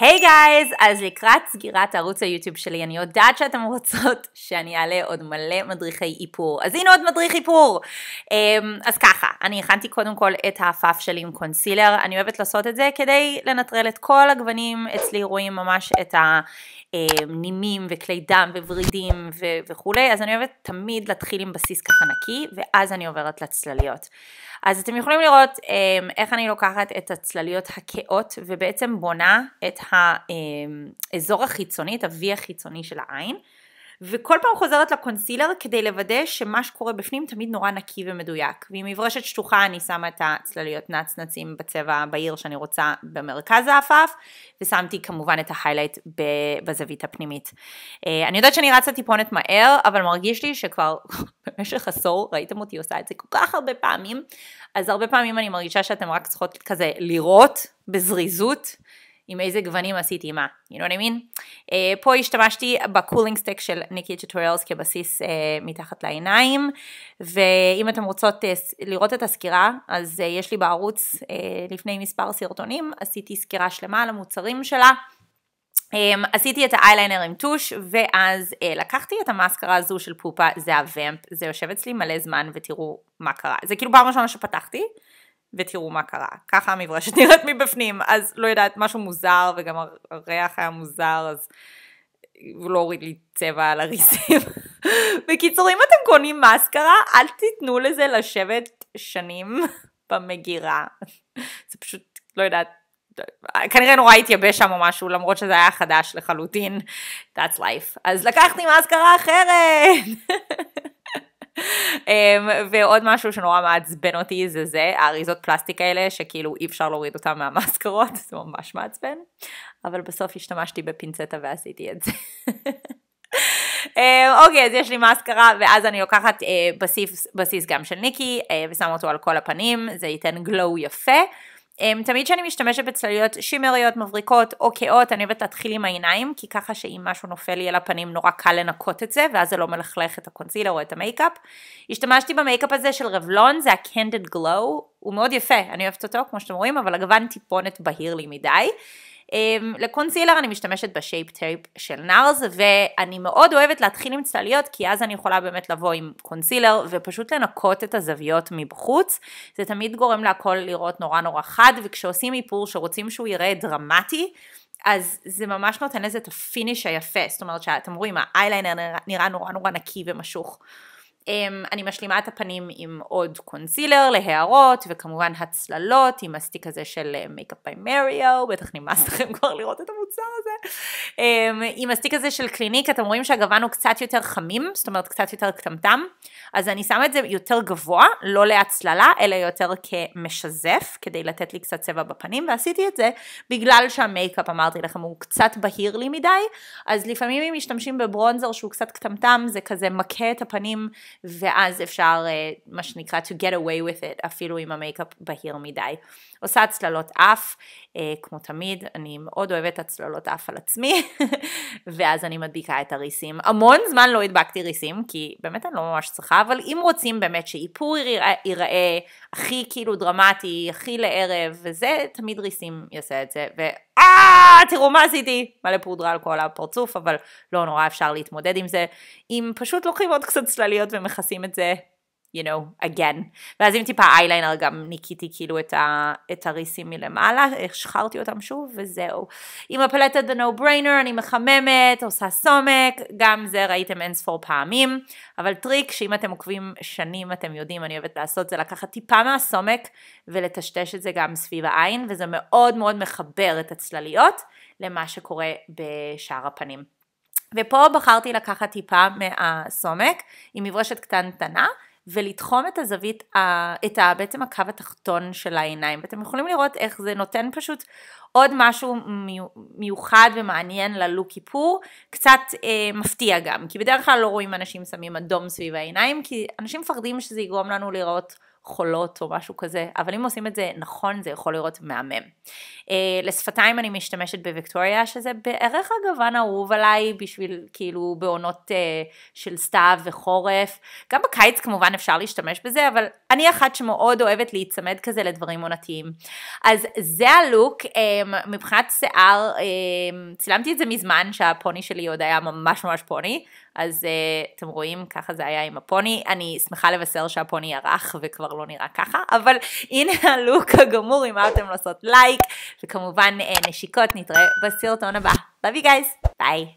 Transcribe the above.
היי hey גייז, אז לקראת סגירת ערוץ היוטיוב שלי, אני יודעת שאתם רוצות שאני אעלה עוד מלא מדריכי איפור. אז הנה עוד מדריך איפור! אמ, אז ככה, אני הכנתי קודם כל את העפעף שלי עם קונסילר, אני אוהבת לעשות את זה כדי לנטרל את כל הגוונים, אצלי רואים ממש את הנימים וכלי דם וורידים וכולי, אז אני אוהבת תמיד להתחיל עם בסיס ככה נקי, ואז אני עוברת לצלליות. אז אתם יכולים לראות אמ, איך אני לוקחת את הצלליות הכהות ובעצם בונה את האזור החיצוני, את ה-V החיצוני של העין, וכל פעם חוזרת לקונסילר כדי לוודא שמה שקורה בפנים תמיד נורא נקי ומדויק. ועם מברשת שטוחה אני שמה את הצלליות נצנצים בצבע בהיר שאני רוצה במרכז העפעף, ושמתי כמובן את ההיילייט בזווית הפנימית. אה, אני יודעת שאני רצה טיפונת מהר, אבל מרגיש לי שכבר במשך עשור ראיתם אותי עושה את זה כל כך הרבה פעמים, אז הרבה פעמים אני מרגישה שאתם רק צריכות כזה לראות בזריזות. עם איזה גוונים עשיתי מה, you know what I mean? Uh, פה השתמשתי בקולינג סטייק של ניקי טוטוריאלס כבסיס uh, מתחת לעיניים, ואם אתם רוצות uh, לראות את הסקירה, אז uh, יש לי בערוץ uh, לפני מספר סרטונים, עשיתי סקירה שלמה על המוצרים שלה. Um, עשיתי את האייליינר עם טוש ואז uh, לקחתי את המאסקרה הזו של פופה, זה הוואמפ, זה יושב אצלי מלא זמן ותראו מה קרה. זה כאילו פעם ראשונה שפתחתי ותראו מה קרה. ככה המברשת נראית מבפנים, אז לא יודעת, משהו מוזר, וגם הריח היה מוזר, אז הוא לא הוריד לי צבע על הריסים. בקיצור, אם אתם קונים מאסקרה, אל תיתנו לזה לשבת שנים במגירה. זה פשוט, לא יודעת, כנראה נורא התייבש שם או משהו, למרות שזה היה חדש לחלוטין. That's life. אז לקחתי מאסקרה אחרת. אמ, ועוד משהו שנורא מעצבן אותי זה זה, האריזות פלסטיק האלה שכאילו אי אפשר להוריד אותן מהמאסקרות, זה ממש מעצבן, אבל בסוף השתמשתי בפינצטה ועשיתי את זה. אמ, אוקיי, אז יש לי מאסקרה, ואז אני לוקחת אה, בסיס, בסיס גם של ניקי, אה, ושמה אותו על כל הפנים, זה ייתן גלו יפה. הם, אמ, תמיד כשאני משתמשת בצלליות שימריות, מבריקות או כהות, אני אוהבת להתחיל עם העיניים, כי ככה שאם משהו נופל לי על הפנים נורא קל לנקות את זה, ואז זה לא מלכלך את הקונסילר או את המייקאפ. השתמשתי במייקאפ הזה של רבלון, זה הקנדד גלו, הוא מאוד יפה, אני אוהבת אותו, כמו שאתם רואים, אבל הגוון טיפונת בהיר לי מדי. אמ, לקונסילר אני משתמשת בשייפ טייפ של נארז ואני מאוד אוהבת להתחיל עם צלליות כי אז אני יכולה באמת לבוא עם קונסילר ופשוט לנקות את הזוויות מבחוץ זה תמיד גורם להכל לראות נורא נורא חד וכשעושים איפור שרוצים שהוא יראה דרמטי אז זה ממש נותן לזה את הפיניש היפה זאת אומרת שאתם רואים האייליינר נראה נורא נורא נקי ומשוך אמ, אני משלימה את הפנים עם עוד קונסילר להערות וכמובן הצללות עם הסטיק הזה של מייקאפ ביי מריו, בטח נמאס לכם כבר לראות את המוצר הזה. אמ, עם הסטיק הזה של קליניק אתם רואים שהגוון הוא קצת יותר חמים, זאת אומרת קצת יותר קטמטם, אז אני שמה את זה יותר גבוה, לא להצללה אלא יותר כמשזף כדי לתת לי קצת צבע בפנים ועשיתי את זה בגלל שהמייקאפ אמרתי לכם הוא קצת בהיר לי מדי, אז לפעמים אם משתמשים בברונזר שהוא קצת קטמטם זה כזה מכה את הפנים ואז אפשר אה, מה שנקרא to get away with it אפילו אם המייקאפ בהיר מדי. עושה צללות אף, אה, כמו תמיד, אני מאוד אוהבת הצללות אף על עצמי, ואז אני מדביקה את הריסים. המון זמן לא הדבקתי ריסים, כי באמת אני לא ממש צריכה, אבל אם רוצים באמת שאיפור ייראה, ייראה הכי כאילו דרמטי, הכי לערב, וזה, תמיד ריסים יעשה את זה, ו... אה, תראו מה עשיתי, מלא פודרה על כל הפרצוף, אבל לא נורא אפשר להתמודד עם זה, אם פשוט לוקחים עוד קצת צלליות ומכסים את זה you know, again. ואז אם טיפה אייליינר גם ניקיתי כאילו את, ה, את הריסים מלמעלה, השחררתי אותם שוב וזהו. עם הפלטת ב-No brainer אני מחממת, עושה סומק, גם זה ראיתם אין ספור פעמים, אבל טריק שאם אתם עוקבים שנים אתם יודעים, אני אוהבת לעשות זה לקחת טיפה מהסומק ולטשטש את זה גם סביב העין, וזה מאוד מאוד מחבר את הצלליות למה שקורה בשאר הפנים. ופה בחרתי לקחת טיפה מהסומק עם מברשת קטנטנה ולתחום את הזווית, את ה, בעצם הקו התחתון של העיניים, ואתם יכולים לראות איך זה נותן פשוט עוד משהו מיוחד ומעניין ללוק איפור, קצת אה, מפתיע גם, כי בדרך כלל לא רואים אנשים שמים אדום סביב העיניים, כי אנשים מפחדים שזה יגרום לנו לראות חולות או משהו כזה, אבל אם עושים את זה נכון זה יכול לראות מהמם. אה, לשפתיים אני משתמשת בוויקטוריה, שזה בערך הגוון האהוב עליי בשביל כאילו בעונות אה, של סתיו וחורף. גם בקיץ כמובן אפשר להשתמש בזה, אבל אני אחת שמאוד אוהבת להיצמד כזה לדברים עונתיים. אז זה הלוק, אה, מבחינת שיער, צילמתי את זה מזמן שהפוני שלי עוד היה ממש ממש פוני, אז uh, אתם רואים, ככה זה היה עם הפוני. אני שמחה לבשר שהפוני ירח וכבר לא נראה ככה, אבל הנה הלוק הגמור, אם אהבתם לעשות לייק, וכמובן uh, נשיקות, נתראה בסרטון הבא. Love you guys, ביי.